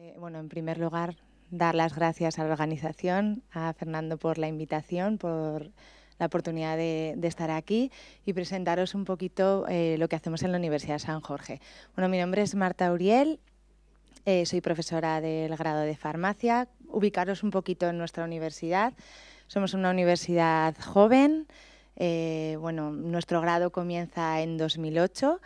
Eh, bueno, en primer lugar, dar las gracias a la organización, a Fernando por la invitación, por la oportunidad de, estar aquí y presentaros un poquito eh, lo que hacemos en la Universidad de San Jorge. Bueno, mi nombre es Marta Uriel, eh, soy profesora del grado de farmacia. Ubicaros un poquito en nuestra universidad. Somos una universidad joven. bueno, nuestro grado comienza en 2008.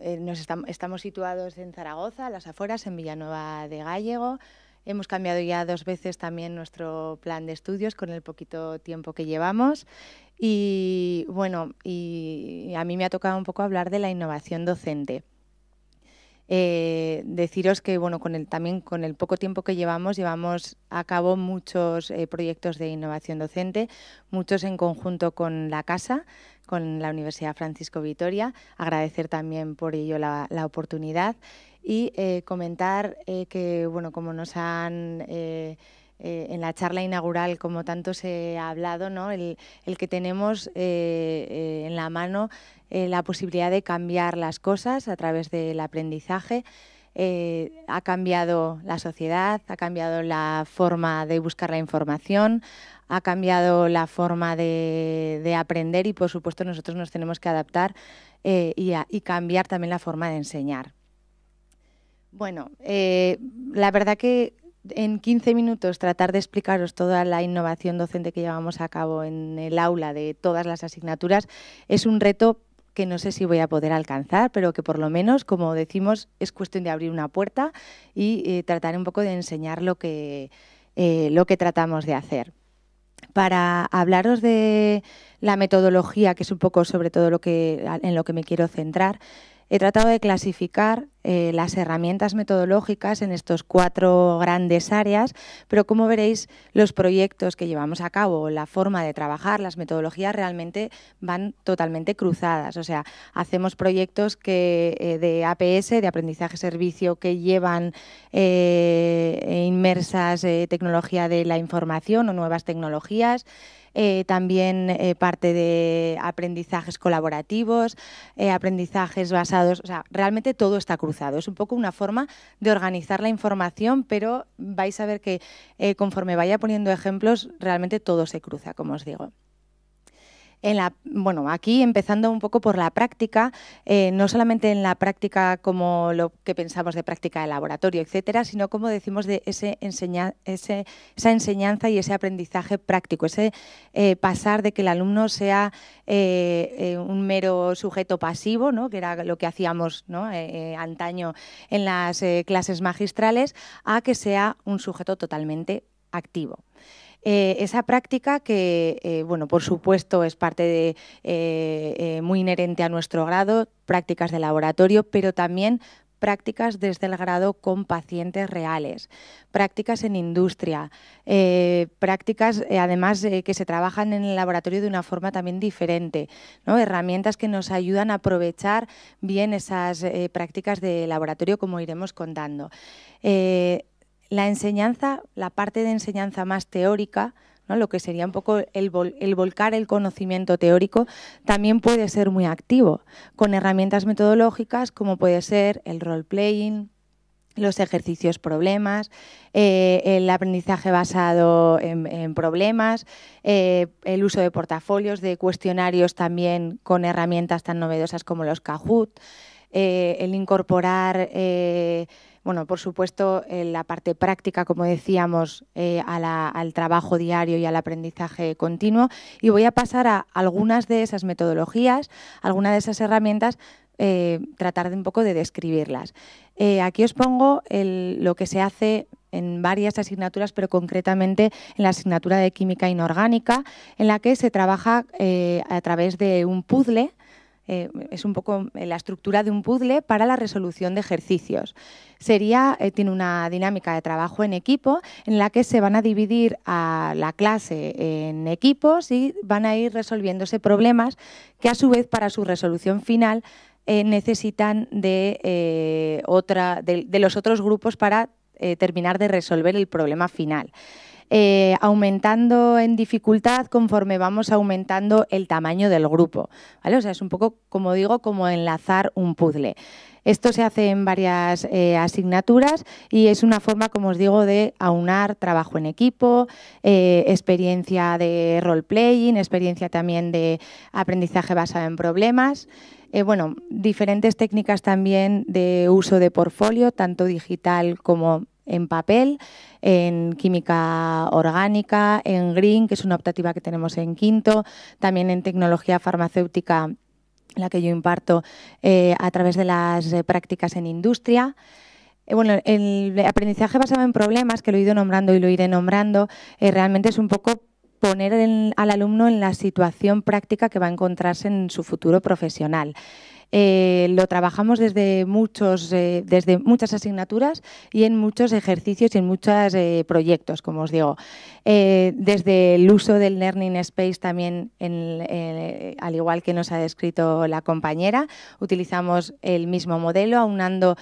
Eh, nos estamos situados en Zaragoza, a las afueras, en Villanueva de Gallego. Hemos cambiado ya dos veces también nuestro plan de estudios con el poquito tiempo que llevamos. Y bueno, y a mí me ha tocado un poco hablar de la innovación docente. Eh, deciros que bueno, con el, también con el poco tiempo que llevamos, llevamos a cabo muchos eh, proyectos de innovación docente, muchos en conjunto con la casa, con la Universidad Francisco Vitoria. Agradecer también por ello la, oportunidad y eh, comentar que, bueno, como nos han... en la charla inaugural, como tanto se ha hablado, el, que tenemos en la mano eh, la posibilidad de cambiar las cosas a través del aprendizaje. Eh, ha cambiado la sociedad, ha cambiado la forma de buscar la información, ha cambiado la forma de, aprender y, por supuesto, nosotros nos tenemos que adaptar eh, y, cambiar también la forma de enseñar. Bueno, la verdad que en 15 minutos tratar de explicaros toda la innovación docente que llevamos a cabo en el aula de todas las asignaturas es un reto que no sé si voy a poder alcanzar, pero que por lo menos, como decimos, es cuestión de abrir una puerta y trataré eh, tratar un poco de enseñar lo que, eh, lo que tratamos de hacer. Para hablaros de la metodología, que es un poco sobre todo lo que, en lo que me quiero centrar, he tratado de clasificar eh, las herramientas metodológicas en estos cuatro grandes áreas, pero como veréis, los proyectos que llevamos a cabo, la forma de trabajar, las metodologías realmente van totalmente cruzadas. O sea, hacemos proyectos que, eh, de APS, de aprendizaje servicio, que llevan eh, inmersas tecnología de la información o nuevas tecnologías. también parte de aprendizajes colaborativos, aprendizajes basados, o sea, realmente todo está cruzado. Es un poco una forma de organizar la información, pero vais a ver que eh, conforme vaya poniendo ejemplos, realmente todo se cruza, como os digo la, bueno, aquí empezando un poco por la práctica, eh, no solamente en la práctica como lo que pensamos de práctica de laboratorio, etcétera, sino como decimos de esa enseñanza y ese aprendizaje práctico, ese eh, pasar de que el alumno sea eh, un mero sujeto pasivo, que era lo que hacíamos antaño en las clases magistrales, a que sea un sujeto totalmente activo. Eh, esa práctica que, eh, bueno, por supuesto es parte de, eh, muy inherente a nuestro grado, prácticas de laboratorio, pero también prácticas desde el grado con pacientes reales, prácticas en industria, prácticas además que se trabajan en el laboratorio de una forma también diferente, herramientas que nos ayudan a aprovechar bien esas prácticas de laboratorio como iremos contando la enseñanza, la parte de enseñanza más teórica, ¿no? lo que sería un poco el, volcar el conocimiento teórico, también puede ser muy activo, con herramientas metodológicas como puede ser el role-playing, los ejercicios problemas, eh, el aprendizaje basado en, problemas, eh, el uso de portafolios, de cuestionarios también con herramientas tan novedosas como los Kahoot, eh, el incorporar bueno, por supuesto, la parte práctica, como decíamos, eh, al trabajo diario y al aprendizaje continuo. Y voy a pasar a algunas de esas metodologías, algunas de esas herramientas, eh, tratar de un poco de describirlas. Eh, aquí os pongo lo que se hace en varias asignaturas, pero concretamente en la asignatura de química inorgánica, en la que se trabaja a través de un puzzle eh, es un poco eh, la estructura de un puzzle para la resolución de ejercicios. Eh, tiene una dinámica de trabajo en equipo en la que se van a dividir a la clase en equipos y van a ir resolviéndose problemas que a su vez para su resolución final necesitan de, los otros grupos para terminar de resolver el problema final. Eh, aumentando en dificultad conforme vamos aumentando el tamaño del grupo. ¿vale? O sea, es un poco, como digo, como enlazar un puzzle. Esto se hace en varias eh, asignaturas y es una forma, como os digo, de aunar trabajo en equipo, eh, experiencia de role-playing, experiencia también de aprendizaje basado en problemas. bueno, diferentes técnicas también de uso de portfolio, tanto digital como en papel, en química orgánica, en green, que es una optativa que tenemos en quinto, también en tecnología farmacéutica, la que yo imparto eh, a través de las eh, prácticas en industria. Eh, bueno, el aprendizaje basado en problemas, que lo he ido nombrando y lo iré nombrando, realmente es un poco poner al alumno en la situación práctica que va a encontrarse en su futuro profesional. Eh, lo trabajamos desde, muchos, eh, desde muchas asignaturas y en muchos ejercicios y en muchos eh, proyectos, como os digo. desde el uso del Learning Space también, al igual que nos ha descrito la compañera, utilizamos el mismo modelo, aunando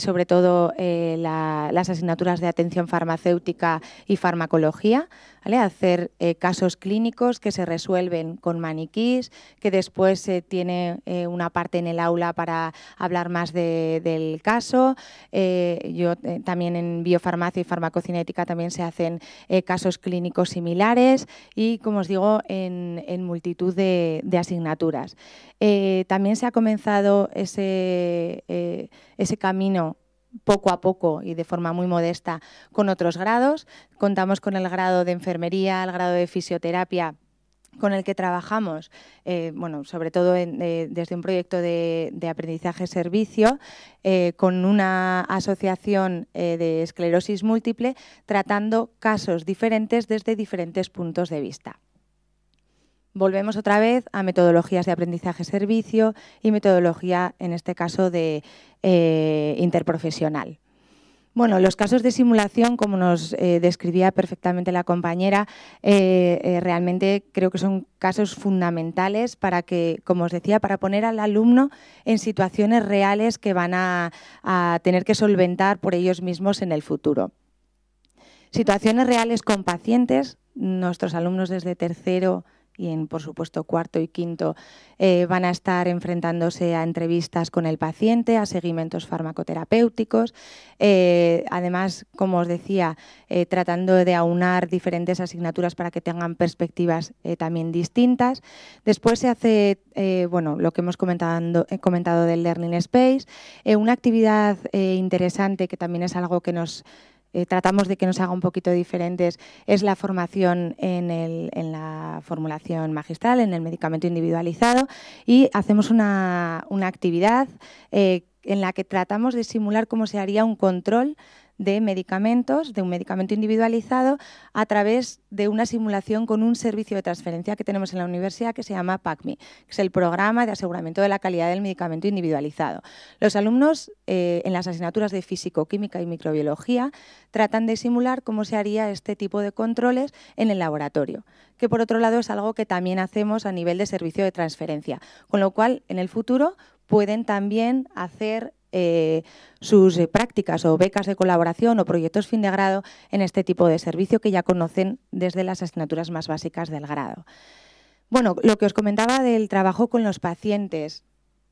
sobre todo las asignaturas de atención farmacéutica y farmacología Hacer eh, casos clínicos que se resuelven con maniquís, que después se tiene eh, una parte en el aula para hablar más del caso. Eh, yo también en biofarmacia y farmacocinética también se hacen casos clínicos similares y, como os digo, en, multitud de, asignaturas. también se ha comenzado ese, ese camino poco a poco y de forma muy modesta con otros grados. Contamos con el grado de enfermería, el grado de fisioterapia con el que trabajamos, eh, bueno, sobre todo eh, desde un proyecto de, aprendizaje-servicio, eh, con una asociación de esclerosis múltiple, tratando casos diferentes desde diferentes puntos de vista volvemos otra vez a metodologías de aprendizaje-servicio y metodología, en este caso, de eh, interprofesional. Bueno, los casos de simulación, como nos eh, describía perfectamente la compañera, eh, realmente creo que son casos fundamentales para que, como os decía, para poner al alumno en situaciones reales que van a tener que solventar por ellos mismos en el futuro. Situaciones reales con pacientes, nuestros alumnos desde tercero y en, por supuesto, cuarto y quinto eh, van a estar enfrentándose a entrevistas con el paciente, a seguimientos farmacoterapéuticos. Eh, además, como os decía, eh, tratando de aunar diferentes asignaturas para que tengan perspectivas también distintas. Después se hace, bueno, lo que hemos comentado, comentado del Learning Space, una actividad interesante que también es algo que nos eh, tratamos de que nos haga un poquito diferentes es la formación en, la formulación magistral, en el medicamento individualizado y hacemos una, actividad eh, en la que tratamos de simular cómo se haría un control de medicamentos, de un medicamento individualizado, a través de una simulación con un servicio de transferencia que tenemos en la universidad que se llama PACMI, que es el programa de aseguramiento de la calidad del medicamento individualizado. Los alumnos eh, en las asignaturas de físico, química y microbiología tratan de simular cómo se haría este tipo de controles en el laboratorio, que por otro lado es algo que también hacemos a nivel de servicio de transferencia, con lo cual en el futuro pueden también hacer eh, sus eh, prácticas o becas de colaboración o proyectos fin de grado en este tipo de servicio que ya conocen desde las asignaturas más básicas del grado. Bueno, lo que os comentaba del trabajo con los pacientes.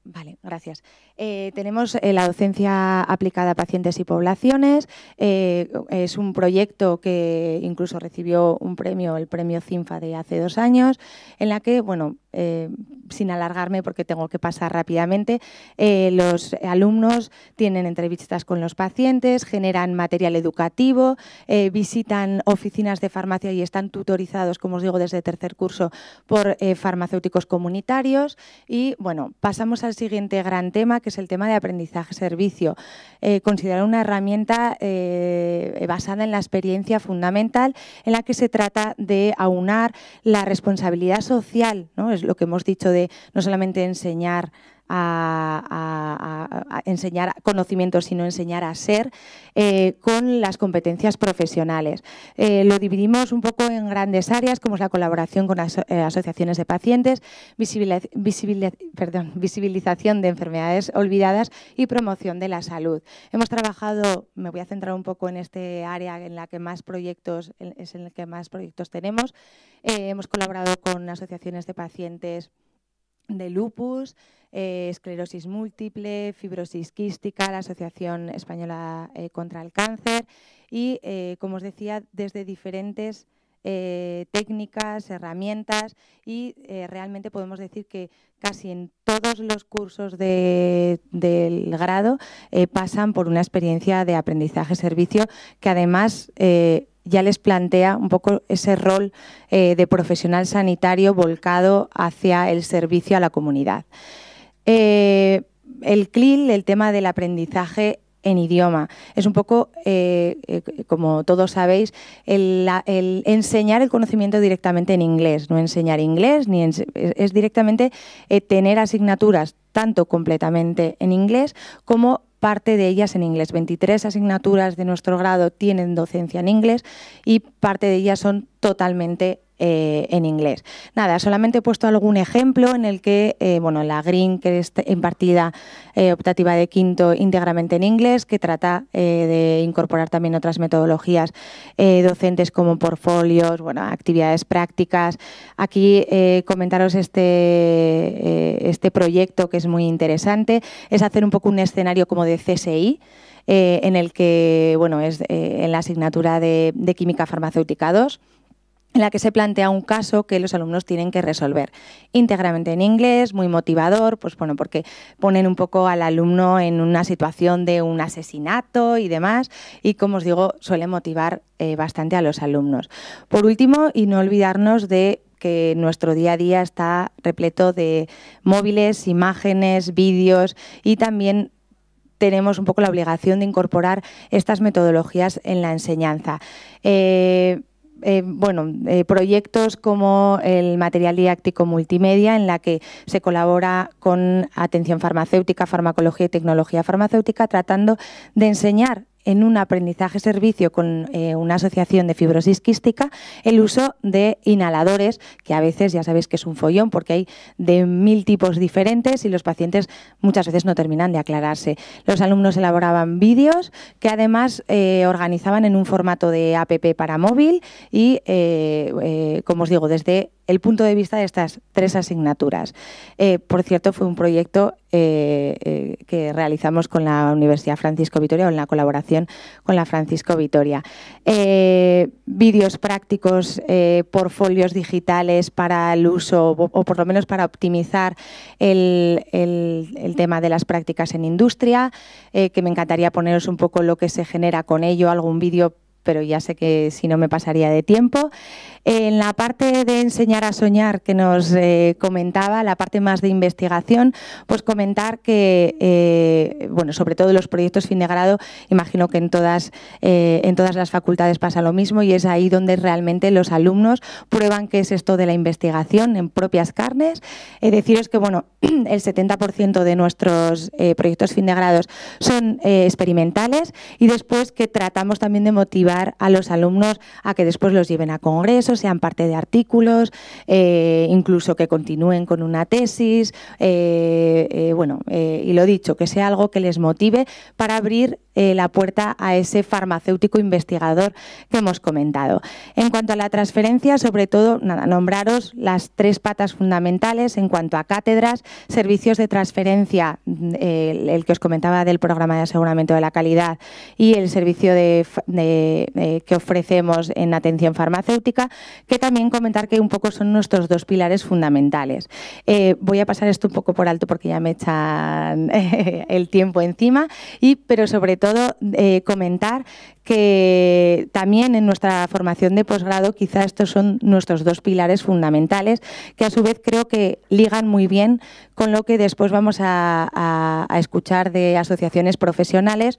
Vale, gracias. Eh, tenemos la docencia aplicada a pacientes y poblaciones. es un proyecto que incluso recibió un premio, el premio CINFA de hace dos años, en la que bueno, eh, sin alargarme porque tengo que pasar rápidamente, eh, los alumnos tienen entrevistas con los pacientes, generan material educativo, eh, visitan oficinas de farmacia y están tutorizados, como os digo, desde tercer curso por farmacéuticos comunitarios. Y bueno, pasamos al siguiente gran tema, que es el tema de aprendizaje-servicio. considerar una herramienta basada en la experiencia fundamental en la que se trata de aunar la responsabilidad social, ¿no? Es lo que hemos dicho de no solamente enseñar a, enseñar conocimientos, sino enseñar a ser, eh, con las competencias profesionales. Eh, lo dividimos un poco en grandes áreas, como es la colaboración con eh, asociaciones de pacientes, visibilización de enfermedades olvidadas y promoción de la salud. Hemos trabajado, me voy a centrar un poco en este área en la que más proyectos, es en el que más proyectos tenemos. hemos colaborado con asociaciones de pacientes de lupus, eh, esclerosis múltiple, fibrosis quística, la Asociación Española eh, contra el Cáncer y, eh, como os decía, desde diferentes técnicas, herramientas y realmente podemos decir que casi en todos los cursos del grado pasan por una experiencia de aprendizaje-servicio que además ya les plantea un poco ese rol eh, de profesional sanitario volcado hacia el servicio a la comunidad. Eh, el CLIL, el tema del aprendizaje en idioma. Es un poco, eh, como todos sabéis, el, enseñar el conocimiento directamente en inglés, no enseñar inglés, ni es directamente tener asignaturas tanto completamente en inglés como parte de ellas en inglés. 23 asignaturas de nuestro grado tienen docencia en inglés y parte de ellas son totalmente eh, en inglés. Nada, solamente he puesto algún ejemplo en el que, eh, bueno, la Green, que es impartida eh, optativa de quinto íntegramente en inglés, que trata de incorporar también otras metodologías docentes como portfolios, bueno, actividades prácticas. Aquí comentaros este, este, proyecto que es muy interesante, es hacer un poco un escenario como de CSI. en el que, bueno, es en la asignatura de, de Química Farmacéutica 2 en la que se plantea un caso que los alumnos tienen que resolver íntegramente en inglés, muy motivador, pues bueno, porque ponen un poco al alumno en una situación de un asesinato y demás, y como os digo, suele motivar eh, bastante a los alumnos. Por último, y no olvidarnos de que nuestro día a día está repleto de móviles, imágenes, vídeos y también tenemos un poco la obligación de incorporar estas metodologías en la enseñanza. Eh, eh, bueno, eh, proyectos como el material didáctico multimedia, en la que se colabora con atención farmacéutica, farmacología y tecnología farmacéutica, tratando de enseñar en un aprendizaje-servicio con eh, una asociación de fibrosis quística el uso de inhaladores, que a veces ya sabéis que es un follón porque hay de mil tipos diferentes y los pacientes muchas veces no terminan de aclararse. Los alumnos elaboraban vídeos que además eh, organizaban en un formato de app para móvil y, eh, como os digo, desde el punto de vista de estas tres asignaturas. Eh, por cierto, fue un proyecto eh, eh, que realizamos con la Universidad Francisco Vitoria o en la colaboración con la Francisco Vitoria. Vídeos prácticos, portfolios digitales para el uso o, por lo menos para optimizar el, tema de las prácticas en industria, que me encantaría poneros un poco lo que se genera con ello, algún vídeo pero ya sé que si no me pasaría de tiempo. En la parte de enseñar a soñar que nos eh, comentaba, la parte más de investigación, pues comentar que, eh, bueno, sobre todo los proyectos fin de grado, imagino que en todas, eh, en todas las facultades pasa lo mismo y es ahí donde realmente los alumnos prueban qué es esto de la investigación en propias carnes. deciros que, bueno, el 70% de nuestros proyectos fin de grados son experimentales y después que tratamos también de motivar a los alumnos a que después los lleven a congresos, sean parte de artículos, eh, incluso que continúen con una tesis, eh, eh, bueno, y lo dicho, que sea algo que les motive para abrir la puerta a ese farmacéutico investigador que hemos comentado. En cuanto a la transferencia, sobre todo, nada, nombraros las tres patas fundamentales en cuanto a cátedras, servicios de transferencia, mm, el, que os comentaba del programa de aseguramiento de la calidad y el servicio de eh, que, ofrecemos en atención farmacéutica, que también comentar que un poco son nuestros dos pilares fundamentales. Eh, voy a pasar esto un poco por alto porque ya me echan eh, el tiempo encima, pero sobre todo comentar que también en nuestra formación de posgrado quizá estos son nuestros dos pilares fundamentales que a su vez creo que ligan muy bien con lo que después vamos a escuchar de asociaciones profesionales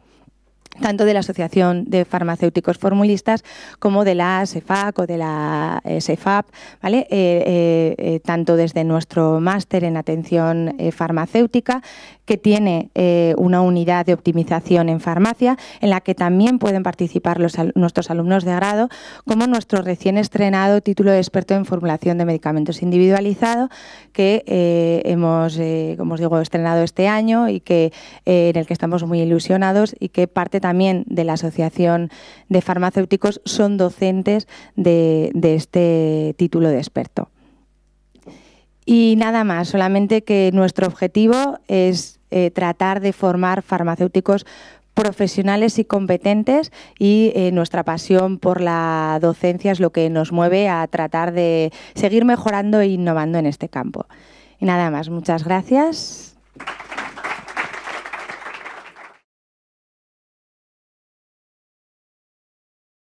tanto de la Asociación de Farmacéuticos Formulistas como de la SEFAC o de la eh, SEFAP, ¿vale? Eh, eh, tanto desde nuestro máster en atención farmacéutica, que tiene una unidad de optimización en farmacia, en la que también pueden participar nuestros alumnos de grado, como nuestro recién estrenado título de experto en formulación de medicamentos individualizado, que hemos, como os digo, estrenado este año y que en el que estamos muy ilusionados y que parte también de la Asociación de Farmacéuticos son docentes de, este título de experto. Y nada más, solamente que nuestro objetivo es eh, tratar de formar farmacéuticos profesionales y competentes y eh, nuestra pasión por la docencia es lo que nos mueve a tratar de seguir mejorando e innovando en este campo. Y nada más, muchas gracias.